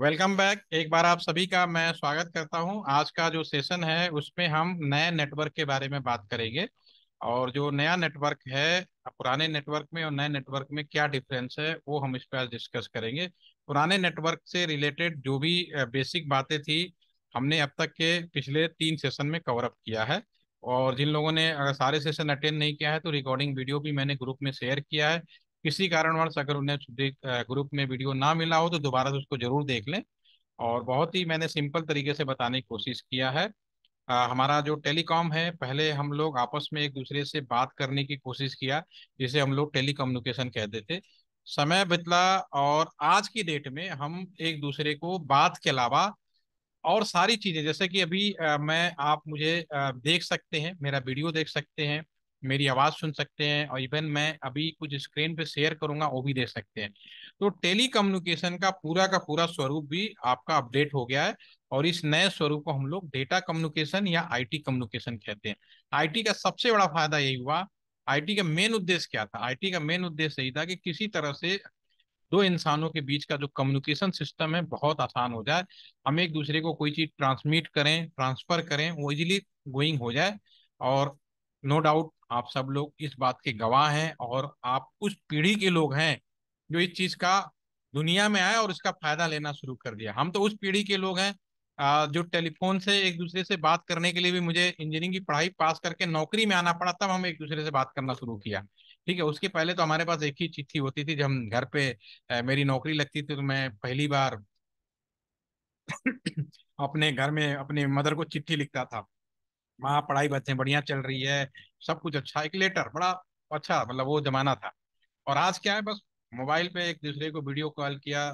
Welcome back एक बार आप सभी का मैं स्वागत करता हूं आज का जो सेशन है उसमें हम नए नेटवर्क के बारे में बात करेंगे और जो नया नेटवर्क है पुराने नेटवर्क में और नए नेटवर्क में क्या डिफरेंस है वो हम इस पर डिस्कस करेंगे पुराने नेटवर्क से रिलेटेड जो भी बेसिक बातें थी हमने अब तक के पिछले तीन सेशन में कवरअप किया है और जिन लोगों ने अगर सारे सेशन अटेंड नहीं किया है तो रिकॉर्डिंग वीडियो भी मैंने ग्रुप में शेयर किया है किसी कारणवश अगर उन्हें ग्रुप में वीडियो ना मिला हो तो दोबारा से उसको जरूर देख लें और बहुत ही मैंने सिंपल तरीके से बताने की कोशिश किया है आ, हमारा जो टेलीकॉम है पहले हम लोग आपस में एक दूसरे से बात करने की कोशिश किया जिसे हम लोग टेलीकम्युनिकेशन कहते थे समय बितला और आज की डेट में हम एक दूसरे को बात के अलावा और सारी चीज़ें जैसे कि अभी आ, मैं आप मुझे आ, देख सकते हैं मेरा वीडियो देख सकते हैं मेरी आवाज़ सुन सकते हैं और इवन मैं अभी कुछ स्क्रीन पे शेयर करूंगा वो भी दे सकते हैं तो टेली कम्युनिकेशन का पूरा का पूरा स्वरूप भी आपका अपडेट हो गया है और इस नए स्वरूप को हम लोग डेटा कम्युनिकेशन या आईटी कम्युनिकेशन कहते हैं आईटी का सबसे बड़ा फायदा यही हुआ आईटी का मेन उद्देश्य क्या था आईटी का मेन उद्देश्य यही था कि किसी तरह से दो इंसानों के बीच का जो कम्युनिकेशन सिस्टम है बहुत आसान हो जाए हम एक दूसरे को कोई चीज़ ट्रांसमिट करें ट्रांसफर करें वो इजिली गोइंग हो जाए और नो डाउट आप सब लोग इस बात के गवाह हैं और आप उस पीढ़ी के लोग हैं जो इस चीज का दुनिया में आए और इसका फायदा लेना शुरू कर दिया हम तो उस पीढ़ी के लोग हैं जो टेलीफोन से एक दूसरे से बात करने के लिए भी मुझे इंजीनियरिंग की पढ़ाई पास करके नौकरी में आना पड़ा तब हम एक दूसरे से बात करना शुरू किया ठीक है उसके पहले तो हमारे पास एक ही चिट्ठी होती थी जब हम घर पे मेरी नौकरी लगती थी तो मैं पहली बार अपने घर में अपने मदर को चिट्ठी लिखता था वहाँ पढ़ाई बच्चे बढ़िया चल रही है सब कुछ अच्छा एक लेटर बड़ा अच्छा मतलब वो जमाना था और आज क्या है बस मोबाइल पे एक दूसरे को वीडियो कॉल किया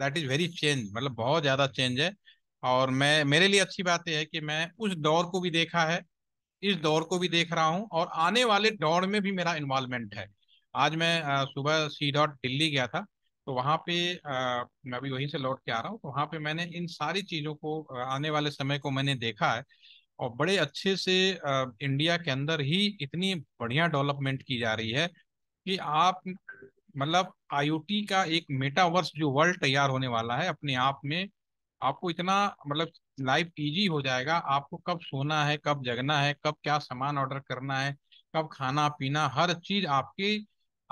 दैट इज़ वेरी चेंज मतलब बहुत ज़्यादा चेंज है और मैं मेरे लिए अच्छी बात यह है कि मैं उस दौर को भी देखा है इस दौर को भी देख रहा हूँ और आने वाले दौर में भी मेरा इन्वॉल्वमेंट है आज मैं सुबह सी डॉट दिल्ली गया था तो वहाँ पे आ, मैं अभी वहीं से लौट के आ रहा हूँ तो वहाँ पे मैंने इन सारी चीज़ों को आने वाले समय को मैंने देखा है और बड़े अच्छे से इंडिया के अंदर ही इतनी बढ़िया डेवलपमेंट की जा रही है कि आप मतलब आईओटी का एक मेटावर्स जो वर्ल्ड तैयार होने वाला है अपने आप में आपको इतना मतलब लाइफ इजी हो जाएगा आपको कब सोना है कब जगना है कब क्या सामान ऑर्डर करना है कब खाना पीना हर चीज आपके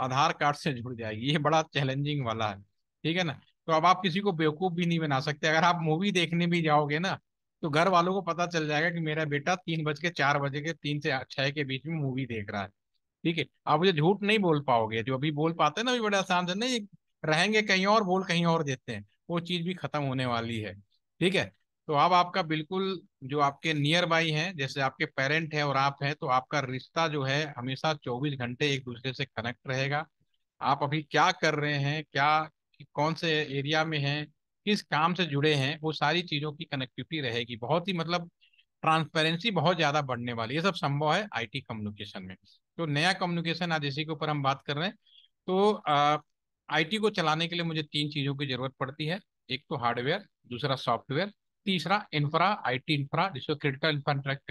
आधार कार्ड से जुड़ जाएगी ये बड़ा चैलेंजिंग वाला है ठीक है ना तो अब आप किसी को बेवकूफ़ भी नहीं बना सकते अगर आप मूवी देखने भी जाओगे ना तो घर वालों को पता चल जाएगा कि मेरा बेटा तीन बज के चार बजे के तीन से छह के बीच में मूवी देख रहा है ठीक है आप मुझे झूठ नहीं बोल पाओगे जो अभी बोल पाते हैं ना अभी बड़े आसान से नहीं रहेंगे कहीं और बोल कहीं और देते हैं वो चीज भी खत्म होने वाली है ठीक है तो अब आपका बिल्कुल जो आपके नियर बाई हैं जैसे आपके पेरेंट हैं और आप हैं तो आपका रिश्ता जो है हमेशा 24 घंटे एक दूसरे से कनेक्ट रहेगा आप अभी क्या कर रहे हैं क्या कौन से एरिया में हैं किस काम से जुड़े हैं वो सारी चीज़ों की कनेक्टिविटी रहेगी बहुत ही मतलब ट्रांसपेरेंसी बहुत ज़्यादा बढ़ने वाली है सब संभव है आईटी कम्युनिकेशन में तो नया कम्युनिकेशन आज इसी के ऊपर हम बात कर रहे हैं तो आईटी को चलाने के लिए मुझे तीन चीज़ों की ज़रूरत पड़ती है एक तो हार्डवेयर दूसरा सॉफ्टवेयर तीसरा इंफ्रा आईटी इंफ्रा जिसको क्रिटिकल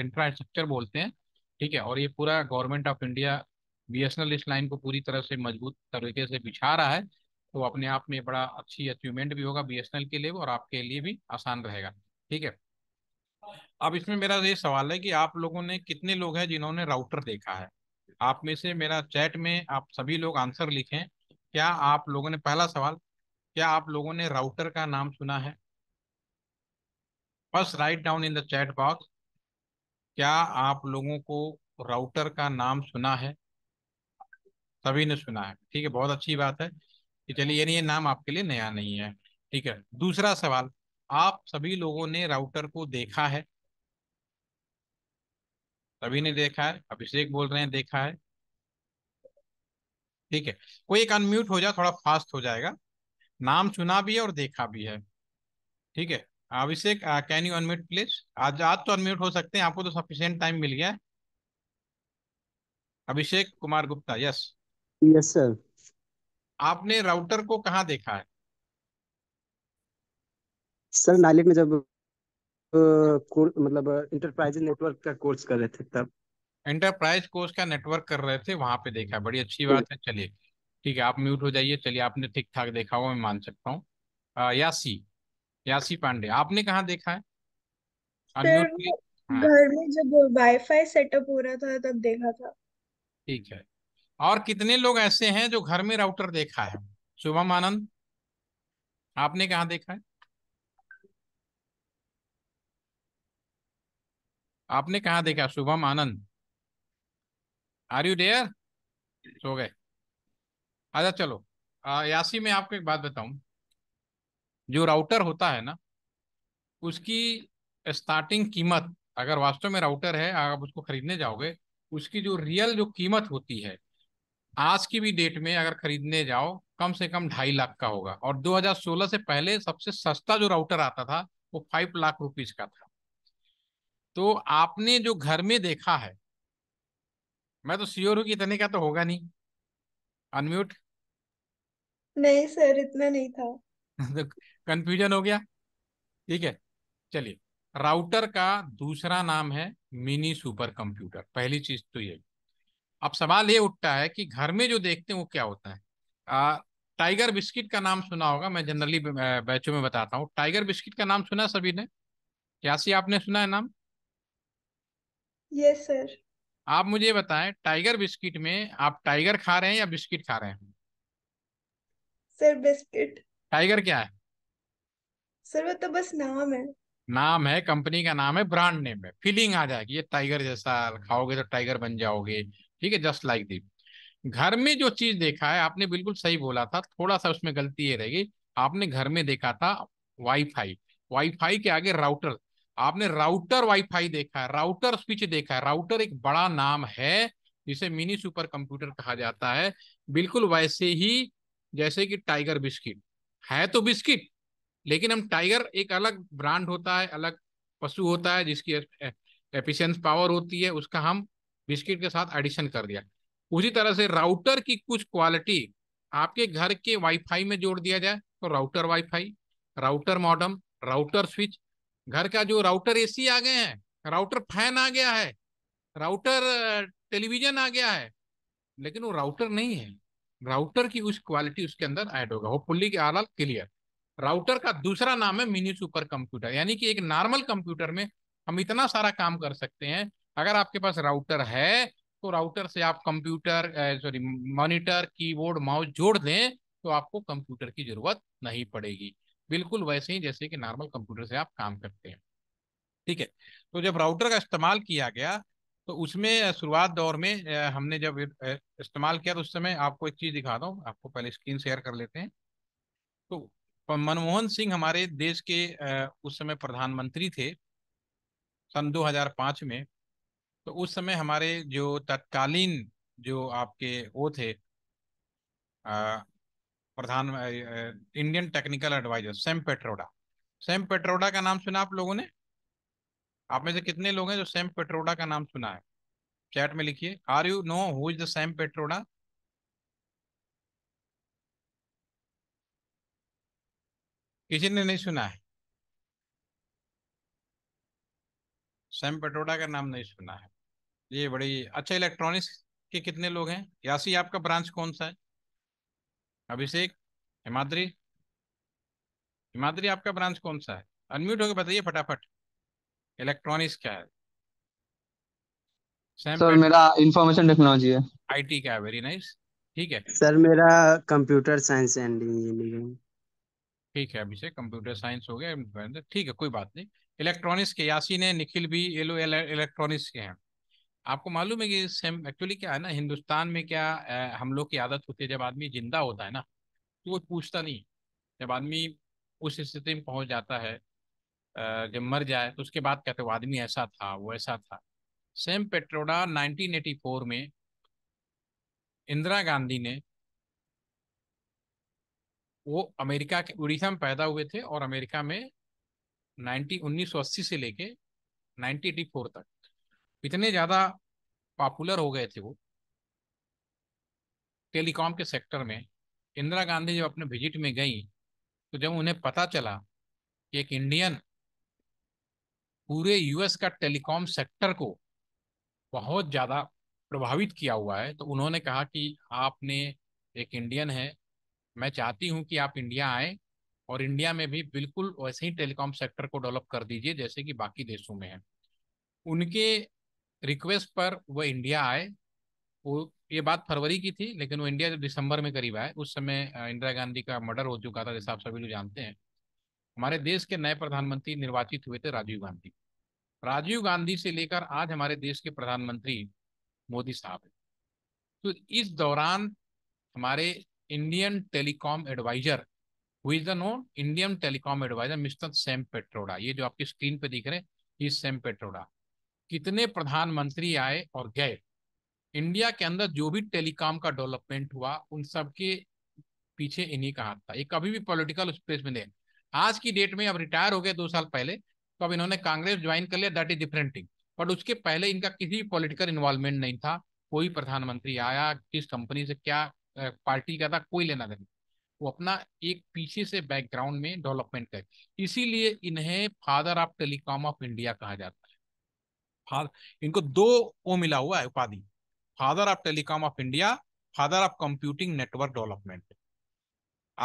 इंफ्रास्ट्रक्चर बोलते हैं ठीक है और ये पूरा government of India B S इस लाइन को पूरी तरह से मजबूत तरीके से बिछा रहा है तो अपने आप में बड़ा अच्छी अचीवमेंट भी होगा बी के लिए और आपके लिए भी आसान रहेगा ठीक है अब इसमें मेरा ये सवाल है कि आप लोगों ने कितने लोग हैं जिन्होंने राउटर देखा है आप में से मेरा चैट में आप सभी लोग आंसर लिखें क्या आप लोगों ने पहला सवाल क्या आप लोगों ने राउटर का नाम सुना है बस right down in the chat box क्या आप लोगों को राउटर का नाम सुना है सभी ने सुना है ठीक है बहुत अच्छी बात है कि चलिए ये नाम आपके लिए नया नहीं है ठीक है दूसरा सवाल आप सभी लोगों ने राउटर को देखा है सभी ने देखा है अभिषेक बोल रहे हैं देखा है ठीक है कोई एक अनम्यूट हो जाए थोड़ा फास्ट हो जाएगा नाम सुना भी है और देखा भी है ठीक है Abhishek can you unmute please आज आज तो अनम्यूट हो सकते हैं आपको तो सफिशियंट टाइम मिल गया है Abhishek Kumar Gupta yes yes sir आपने राउटर को कहाँ देखा है सर नाले में जब मतलब इंटरप्राइज नेटवर्क का कोर्स कर रहे थे तब इंटरप्राइज कोर्स का नेटवर्क कर रहे थे वहां पे देखा बड़ी अच्छी हम्म। बात है चलिए ठीक है आप म्यूट हो जाइए चलिए आपने ठीक ठाक देखा हुआ मैं मान सकता हूँ यासी यासी पांडे आपने कहा देखा है हाँ। घर में जब वाईफाई सेटअप हो रहा था तब देखा था ठीक है और कितने लोग ऐसे हैं जो घर में राउटर देखा है शुभम आनंद आपने कहा देखा है आपने कहा देखा Shubham Anand are you there सो गए अच्छा चलो आ, यासी में आपको एक बात बताऊं जो राउटर होता है ना उसकी स्टार्टिंग कीमत अगर वास्तव में राउटर है आप उसको खरीदने जाओगे उसकी जो रियल जो कीमत होती है आज की भी डेट में अगर खरीदने जाओ कम से कम ढाई लाख का होगा और 2016 से पहले सबसे सस्ता जो राउटर आता था वो फाइव लाख रुपीज का था तो आपने जो घर में देखा है मैं तो श्योर हूँ कि इतने का तो होगा नहीं अनम्यूट नहीं सर इतना नहीं था तो कंफ्यूजन हो गया ठीक है चलिए राउटर का दूसरा नाम है मिनी सुपर कंप्यूटर पहली चीज तो ये अब सवाल ये उठता है कि घर में जो देखते हैं वो क्या होता है आ, टाइगर बिस्किट का नाम सुना होगा मैं जनरली बैचों में बताता हूँ टाइगर बिस्किट का नाम सुना सभी ने यासी आपने सुना है नाम यस सर आप मुझे बताएं टाइगर बिस्किट में आप टाइगर खा रहे हैं या बिस्किट खा रहे हैं सर बिस्किट टाइगर क्या है सर वो तो बस नाम है नाम है कंपनी का नाम है ब्रांड नेम है फीलिंग आ जाएगी ये टाइगर जैसा खाओगे तो टाइगर बन जाओगे ठीक है जस्ट लाइक दिस घर में जो चीज देखा है आपने बिल्कुल सही बोला था थोड़ा सा उसमें गलती ये रहेगी आपने घर में देखा था वाईफाई वाईफाई के आगे राउटर आपने राउटर वाईफाई देखा है राउटर स्विच देखा है राउटर एक बड़ा नाम है जिसे मिनी सुपर कंप्यूटर कहा जाता है बिल्कुल वैसे ही जैसे कि टाइगर बिस्किट है तो बिस्किट लेकिन हम टाइगर एक अलग ब्रांड होता है अलग पशु होता है जिसकी एफिशिएंस पावर होती है उसका हम बिस्किट के साथ एडिशन कर दिया उसी तरह से राउटर की कुछ क्वालिटी आपके घर के वाईफाई में जोड़ दिया जाए तो router WiFi router modem router switch घर का जो राउटर एसी आ गए हैं राउटर फैन आ गया है राउटर टेलीविजन आ गया है लेकिन वो राउटर नहीं है राउटर की उस क्वालिटी उसके अंदर ऐड होगा वो पुल्ली के आलाल क्लियर राउटर का दूसरा नाम है मिनी सुपर कंप्यूटर यानी कि एक नॉर्मल कंप्यूटर में हम इतना सारा काम कर सकते हैं अगर आपके पास राउटर है तो राउटर से आप computer sorry monitor keyboard mouse जोड़ दें तो आपको कंप्यूटर की जरूरत नहीं पड़ेगी बिल्कुल वैसे ही जैसे कि नॉर्मल कंप्यूटर से आप काम करते हैं ठीक है तो जब राउटर का इस्तेमाल किया गया तो उसमें शुरुआत दौर में हमने जब इस्तेमाल किया तो उस समय आपको एक चीज़ दिखा दूँ आपको पहले स्क्रीन शेयर कर लेते हैं तो मनमोहन सिंह हमारे देश के उस समय प्रधानमंत्री थे सन 2005 में तो उस समय हमारे जो तत्कालीन जो आपके वो थे प्रधान Indian technical advisor Sam Pitroda Sam Pitroda का नाम सुना आप लोगों ने आप में से कितने लोग हैं जो सेम पेट्रोडा का नाम सुना है चैट में लिखिए are you know who is the Sam Pitroda किसी ने नहीं सुना है सैम पेट्रोडा का नाम नहीं सुना है ये बड़ी अच्छा इलेक्ट्रॉनिक्स के कितने लोग हैं यासी आपका ब्रांच कौन सा है अभिषेक हिमाद्री हिमाद्री आपका ब्रांच कौन सा है अनम्यूट होकर बताइए फटाफट इलेक्ट्रॉनिक्स क्या है सर मेरा इंफॉर्मेशन टेक्नोलॉजी है आईटी का है वेरी नाइस ठीक है सर मेरा कंप्यूटर साइंस एंड इंजीनियरिंग ठीक है अभिषेक कंप्यूटर साइंस हो गया ठीक है कोई बात नहीं इलेक्ट्रॉनिक्स के यासी ने निखिल भी ये लोग इलेक्ट्रॉनिक्स के हैं आपको मालूम है कि सेम एक्चुअली क्या है ना हिंदुस्तान में क्या हम लोग की आदत होती है जब आदमी जिंदा होता है ना तो वो पूछता नहीं जब आदमी उस स्थिति में पहुंच जाता है जब मर जाए तो उसके बाद कहते वो आदमी ऐसा था वो ऐसा था सेम पेट्रोडा 1984 में इंदिरा गांधी ने वो अमेरिका के उड़ीसा में पैदा हुए थे और अमेरिका में 19 1980 से लेके नाइनटी तक इतने ज़्यादा पॉपुलर हो गए थे वो टेलीकॉम के सेक्टर में इंदिरा गांधी जब अपने विजिट में गई तो जब उन्हें पता चला कि एक इंडियन पूरे यूएस का टेलीकॉम सेक्टर को बहुत ज़्यादा प्रभावित किया हुआ है तो उन्होंने कहा कि आपने एक इंडियन है मैं चाहती हूँ कि आप इंडिया आए और इंडिया में भी बिल्कुल वैसे ही टेलीकॉम सेक्टर को डेवलप कर दीजिए जैसे कि बाकी देशों में है उनके रिक्वेस्ट पर वो इंडिया आए वो ये बात फरवरी की थी लेकिन वो इंडिया जब दिसंबर में करीब आए उस समय इंदिरा गांधी का मर्डर हो चुका था जैसा आप सभी लोग जानते हैं हमारे देश के नए प्रधानमंत्री निर्वाचित हुए थे राजीव गांधी राजीव गांधी से लेकर आज हमारे देश के प्रधानमंत्री मोदी साहब है तो इस दौरान हमारे Indian telecom advisor who is the no Indian telecom advisor mister Sam Pitroda ये जो आपकी स्क्रीन पे दिख रहे हैं सेम सैम पेट्रोडा कितने प्रधानमंत्री आए और गए इंडिया के अंदर जो भी टेलीकॉम का डेवलपमेंट हुआ उन सबके पीछे इन्हीं का हाथ था ये कभी भी पॉलिटिकल स्पेस में नहीं आज की डेट में अब रिटायर हो गए दो साल पहले तो अब इन्होंने कांग्रेस ज्वाइन कर लिया that is different thing but उसके पहले इनका किसी भी पॉलिटिकल इन्वॉल्वमेंट नहीं था कोई प्रधानमंत्री आया किस कंपनी से क्या पार्टी का था कोई लेना देना वो अपना एक पीछे से बैकग्राउंड में डेवलपमेंट कर इसीलिए इन्हें father of telecom of India कहा जाता है इनको दो ओ मिला हुआ है उपाधि father of telecom of India father of computing network development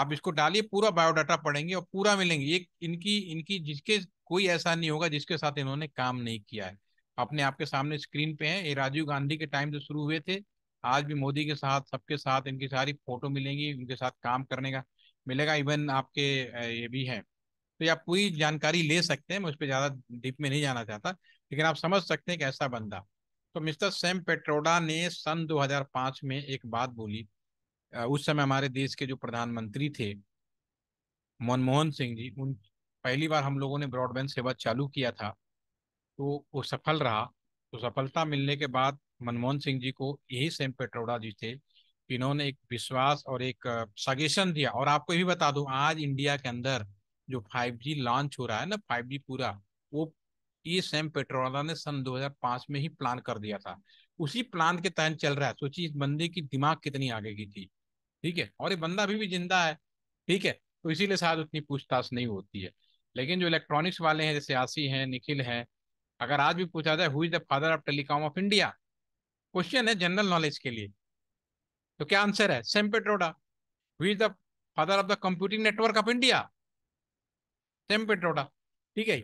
आप इसको डालिए पूरा बायोडाटा पढ़ेंगे और पूरा मिलेंगे ये इनकी इनकी जिसके कोई ऐसा नहीं होगा जिसके साथ इन्होंने काम नहीं किया है अपने आपके सामने स्क्रीन पे है ये राजीव गांधी के टाइम से शुरू हुए थे आज भी मोदी के साथ सबके साथ इनकी सारी फोटो मिलेंगी उनके साथ काम करने का मिलेगा इवन आपके ये भी है तो आप पूरी जानकारी ले सकते हैं मैं उस पर ज़्यादा डीप में नहीं जाना चाहता लेकिन आप समझ सकते हैं कैसा बंदा तो मिस्टर सैम पेट्रोडा ने सन 2005 में एक बात बोली उस समय हमारे देश के जो प्रधानमंत्री थे मनमोहन सिंह जी उन पहली बार हम लोगों ने ब्रॉडबैंड सेवा चालू किया था तो वो सफल रहा तो सफलता मिलने के बाद मनमोहन सिंह जी को यही सेम पेट्रोडा जी थे इन्होंने एक विश्वास और एक सजेशन दिया और आपको ये भी बता दूं आज इंडिया के अंदर जो 5G लॉन्च हो रहा है ना 5G पूरा वो ये सैम पेट्रोला ने सन 2005 में ही प्लान कर दिया था उसी प्लान के तहत चल रहा है सोचिए इस बंदे की दिमाग कितनी आगे की थी ठीक है और ये बंदा अभी भी जिंदा है ठीक है तो इसीलिए शायद उतनी पूछताछ नहीं होती है लेकिन जो इलेक्ट्रॉनिक्स वाले हैं जैसे आशी हैं निखिल हैं अगर आज भी पूछा जाए who is the father of telecom of India question है जनरल नॉलेज के लिए तो क्या आंसर है Sam Pitroda who is the father of the computing network of India Sam Pitroda ठीक है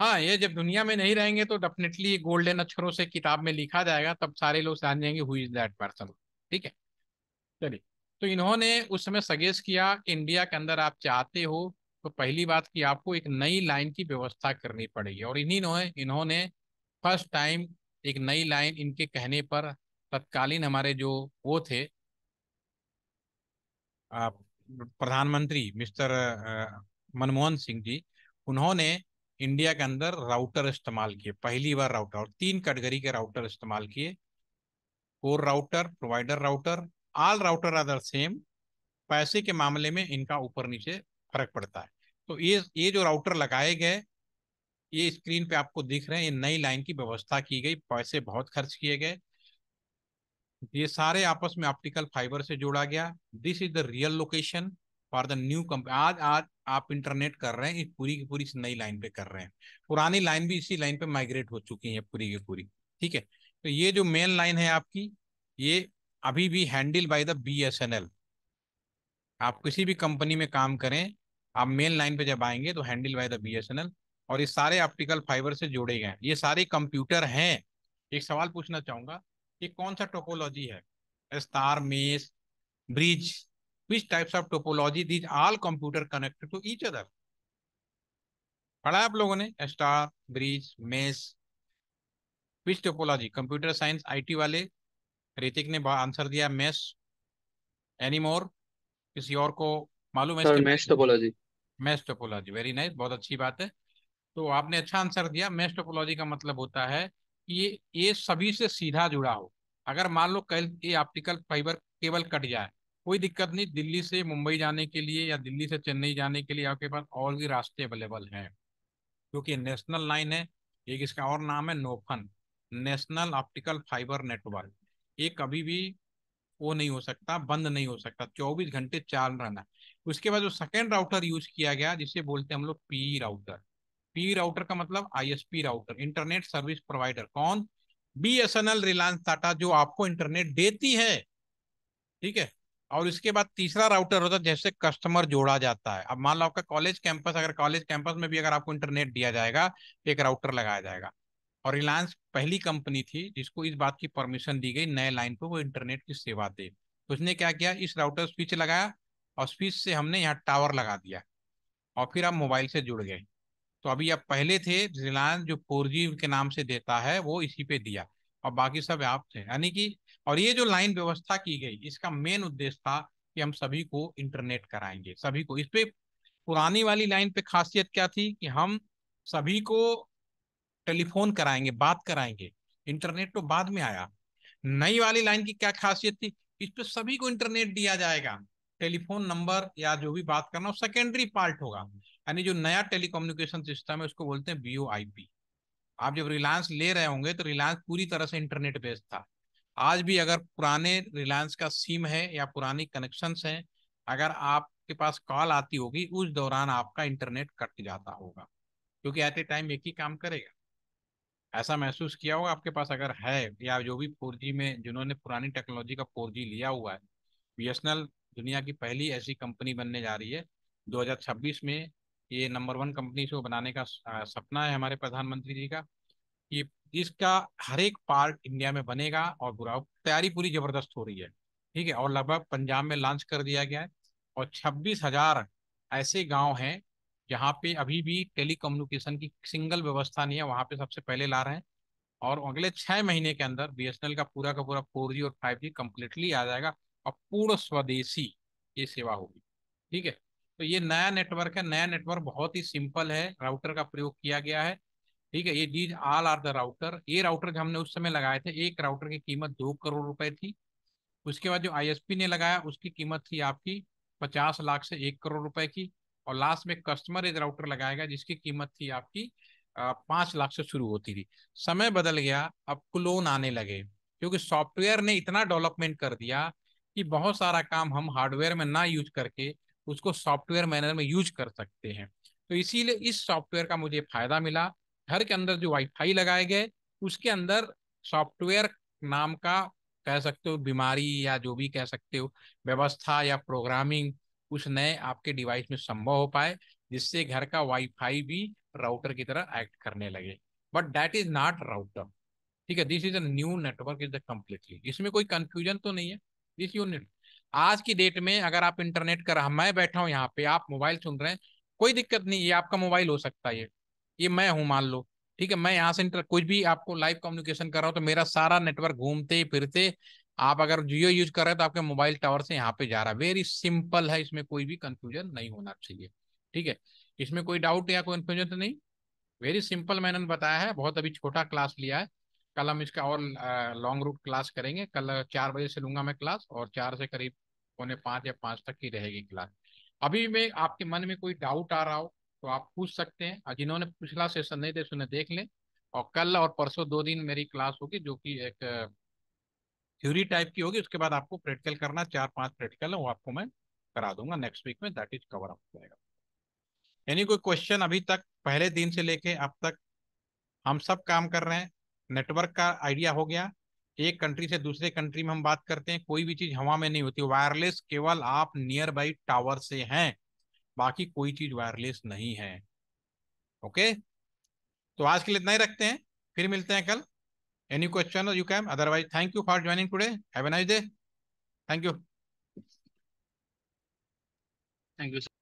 हाँ ये जब दुनिया में नहीं रहेंगे तो डेफिनेटली गोल्डन अक्षरों से किताब में लिखा जाएगा तब सारे लोग जान जाएंगे हु इज दैट पर्सन ठीक है चलिए तो इन्होंने उस समय सजेस्ट किया इंडिया के अंदर आप चाहते हो तो पहली बात कि आपको एक नई लाइन की व्यवस्था करनी पड़ेगी और इन्हीं इन्होंने फर्स्ट टाइम एक नई लाइन इनके कहने पर तत्कालीन हमारे जो वो थे प्रधानमंत्री मिस्टर मनमोहन सिंह जी उन्होंने इंडिया के अंदर राउटर इस्तेमाल किए पहली बार राउटर और तीन कैटेगरी के राउटर इस्तेमाल किए core router provider router all router other same पैसे के मामले में इनका ऊपर नीचे फर्क पड़ता है तो ये ये जो राउटर लगाए गए ये स्क्रीन पे आपको दिख रहे हैं ये नई लाइन की व्यवस्था की गई पैसे बहुत खर्च किए गए ये सारे आपस में ऑप्टिकल फाइबर से जोड़ा गया this is the real location for the new company आज आज आप इंटरनेट कर रहे हैं इस पूरी की पूरी नई लाइन पे कर रहे हैं पुरानी लाइन भी इसी लाइन पे माइग्रेट हो चुकी है पूरी की पूरी ठीक है तो ये जो मेन लाइन है आपकी ये अभी भी हैंडल बाय द बीएसएनएल आप किसी भी कंपनी में काम करें आप मेन लाइन पे जब आएंगे तो हैंडल बाय द बी और ये सारे ऑप्टिकल फाइबर से जुड़े गए ये सारे कंप्यूटर हैं एक सवाल पूछना चाहूंगा ये कौन सा टोकोलॉजी है star mesh bridge which types of topology these all computer connected to each other पढ़ा आप लोगों ने star bridge mesh which topology computer science IT वाले ऋतिक ने आंसर दिया मेस एनीमोर किसी और को मालूम है mesh topology mesh topology very nice बहुत अच्छी बात है तो आपने अच्छा आंसर दिया मेस टोपोलॉजी का मतलब होता है कि ये ये सभी से सीधा जुड़ा हो अगर मान लो कल ये ऑप्टिकल फाइबर केबल कट जाए कोई दिक्कत नहीं दिल्ली से मुंबई जाने के लिए या दिल्ली से चेन्नई जाने के लिए आपके पास और भी रास्ते अवेलेबल हैं क्योंकि नेशनल लाइन है एक इसका और नाम है NOFN national optical fibre network ये कभी भी वो नहीं हो सकता बंद नहीं हो सकता चौबीस घंटे चाल रहना उसके बाद जो सेकेंड राउटर यूज किया गया जिसे बोलते हैं हम लोग पी राउटर पी राउटर का मतलब ISP router internet service provider कौन B S N L Reliance Tata जो आपको इंटरनेट देती है ठीक है और इसके बाद तीसरा राउटर होता है जैसे कस्टमर जोड़ा जाता है अब मान लो आपका कॉलेज कैंपस अगर कॉलेज कैंपस में भी अगर आपको इंटरनेट दिया जाएगा तो एक राउटर लगाया जाएगा और रिलायंस पहली कंपनी थी जिसको इस बात की परमिशन दी गई नए लाइन पर वो इंटरनेट की सेवा दे तो उसने क्या किया इस राउटर स्विच लगाया और स्विच से हमने यहाँ टावर लगा दिया और फिर आप मोबाइल से जुड़ गए तो अभी आप पहले थे रिलायंस जो फोर के नाम से देता है वो इसी पे दिया और बाकी सब आप थे यानी कि और ये जो लाइन व्यवस्था की गई इसका मेन उद्देश्य था कि हम सभी को इंटरनेट कराएंगे सभी को इस पे पुरानी वाली लाइन पे खासियत क्या थी कि हम सभी को टेलीफोन कराएंगे बात कराएंगे इंटरनेट तो बाद में आया नई वाली लाइन की क्या खासियत थी इस पे सभी को इंटरनेट दिया जाएगा टेलीफोन नंबर या जो भी बात करना हो सेकेंडरी पार्ट होगा यानी जो नया टेलीकम्युनिकेशन सिस्टम है उसको बोलते हैं बी आप जब रिलायंस ले रहे होंगे तो रिलायंस पूरी तरह से इंटरनेट बेस्ड था आज भी अगर पुराने रिलायंस का सिम है या पुरानी कनेक्शन है अगर आपके पास कॉल आती होगी उस दौरान आपका इंटरनेट कट जाता होगा क्योंकि एट ए टाइम एक ही काम करेगा ऐसा महसूस किया होगा आपके पास अगर है या जो भी फोर में जिन्होंने पुरानी टेक्नोलॉजी का फोर लिया हुआ है बी दुनिया की पहली ऐसी कंपनी बनने जा रही है 2026 में ये नंबर वन कंपनी से बनाने का सपना है हमारे प्रधानमंत्री जी का कि इसका हर एक पार्ट इंडिया में बनेगा और बुरा तैयारी पूरी जबरदस्त हो रही है ठीक है और लगभग पंजाब में लॉन्च कर दिया गया है और छब्बीस हजार ऐसे गांव हैं जहाँ पे अभी भी कम्युनिकेशन की सिंगल व्यवस्था नहीं है वहाँ पे सबसे पहले ला रहे हैं और अगले छः महीने के अंदर बी का पूरा का पूरा फोर और फाइव जी कम्प्लीटली आ जाएगा और पूर्ण स्वदेशी ये सेवा होगी ठीक है तो ये नया नेटवर्क है नया नेटवर्क बहुत ही सिंपल है राउटर का प्रयोग किया गया है ठीक है ये these all are the router ये राउटर जो हमने उस समय लगाए थे एक राउटर की कीमत दो करोड़ रुपए थी उसके बाद जो आईएसपी ने लगाया उसकी कीमत थी आपकी पचास लाख से एक करोड़ रुपए की और लास्ट में कस्टमर एक राउटर लगाएगा जिसकी कीमत थी आपकी पांच लाख से शुरू होती थी समय बदल गया अब क्लोन आने लगे क्योंकि सॉफ्टवेयर ने इतना डेवलपमेंट कर दिया कि बहुत सारा काम हम हार्डवेयर में ना यूज करके उसको सॉफ्टवेयर मैनर में यूज कर सकते हैं तो इसीलिए इस सॉफ्टवेयर का मुझे फायदा मिला घर के अंदर जो वाईफाई लगाए गए उसके अंदर सॉफ्टवेयर नाम का कह सकते हो बीमारी या जो भी कह सकते हो व्यवस्था या प्रोग्रामिंग उस नए आपके डिवाइस में संभव हो पाए जिससे घर का वाईफाई भी राउटर की तरह एक्ट करने लगे but that is not router ठीक है this is a new network is the completely इसमें कोई कंफ्यूजन तो नहीं है दिस यूनिट आज की डेट में अगर आप इंटरनेट कर मैं बैठा हूँ यहाँ पे आप मोबाइल सुन रहे हैं कोई दिक्कत नहीं ये आपका मोबाइल हो सकता है ये मैं हूं मान लो ठीक है मैं यहाँ से इंटर कुछ भी आपको लाइव कम्युनिकेशन कर रहा हूँ तो मेरा सारा नेटवर्क घूमते फिरते आप अगर जियो यूज कर रहे हैं तो आपके मोबाइल टावर से यहाँ पे जा रहा है वेरी सिंपल है इसमें कोई भी कंफ्यूजन नहीं होना चाहिए ठीक है इसमें कोई डाउट या कोई कन्फ्यूजन तो नहीं वेरी सिंपल मैंने बताया है बहुत अभी छोटा क्लास लिया है कल हम इसका और लॉन्ग रूट क्लास करेंगे कल चार बजे से लूंगा मैं क्लास और चार से करीब पौने पाँच या पाँच तक की रहेगी क्लास अभी मैं आपके मन में कोई डाउट आ रहा हो तो आप पूछ सकते हैं और जिन्होंने पिछला सेशन नहीं देखा उन्हें देख लें और कल और परसों दो दिन मेरी क्लास होगी जो कि एक थ्योरी uh, टाइप की होगी उसके बाद आपको प्रैक्टिकल करना चार पांच प्रैक्टिकल है वो आपको मैं करा दूंगा नेक्स्ट वीक में दैट इज कवर अप जाएगा यानी कोई क्वेश्चन अभी तक पहले दिन से लेके अब तक हम सब काम कर रहे हैं नेटवर्क का आइडिया हो गया एक कंट्री से दूसरे कंट्री में हम बात करते हैं कोई भी चीज हवा में नहीं होती वायरलेस केवल आप नियर बाई टावर से हैं बाकी कोई चीज वायरलेस नहीं है ओके तो आज के लिए इतना ही रखते हैं फिर मिलते हैं कल any question you came otherwise thank you for joining today have a nice day thank you thank you